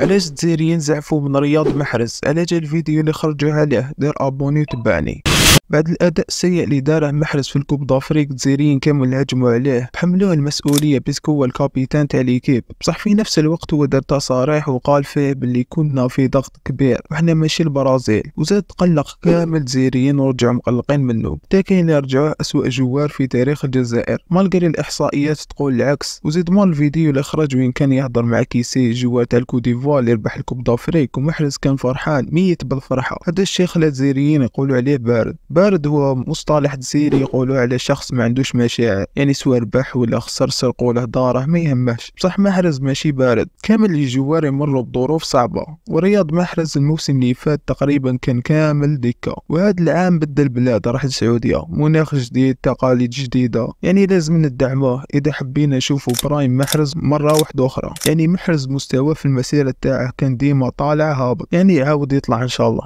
علاش الجزائريين زعفوا من رياض محرز على جال الفيديو اللي خرجوه عليه دير ابوني وتبعني بعد الأداء السيء اللي داره محرز في الكوب دافريك تزيرين كامل اللي هجموا عليه حملوه المسؤولية بيسكو هو الكابيتان تاع ليكيب بصح في نفس الوقت هو دار تصاريح وقال فيه باللي كنا في ضغط كبير وحنا ماشي البرازيل وزاد تقلق كامل الجزائريين ورجعوا مقلقين منه حتى كاين اللي رجعوه أسوأ جوار في تاريخ الجزائر مالقري الإحصائيات تقول العكس وزيد مال الفيديو اللي خرج وين كان يهضر مع كيسي جوار تاع الكوديفوار اللي ربح الكوب دافريك ومحرز كان فرحان ميت بالفرحة هذا الشيخ لا الجزائريين يقولوا عليه بارد البارد هو مصطلح تصير يقولوا على شخص ما عندوش مشاعر يعني سوى ربح ولا خسر سرقوا له داره ما يهمش بصح محرز ماشي بارد كامل اللي جوار يمروا بظروف صعبة ورياض محرز الموسم اللي فات تقريبا كان كامل دكة وهذا العام بدل البلاد راح السعودية مناخ جديد تقاليد جديدة يعني لازم ندعموه إذا حبينا نشوفوا برايم محرز مرة واحدة أخرى يعني محرز مستواه في المسيرة تاعه كان ديما طالع هابط يعني يعاود يطلع إن شاء الله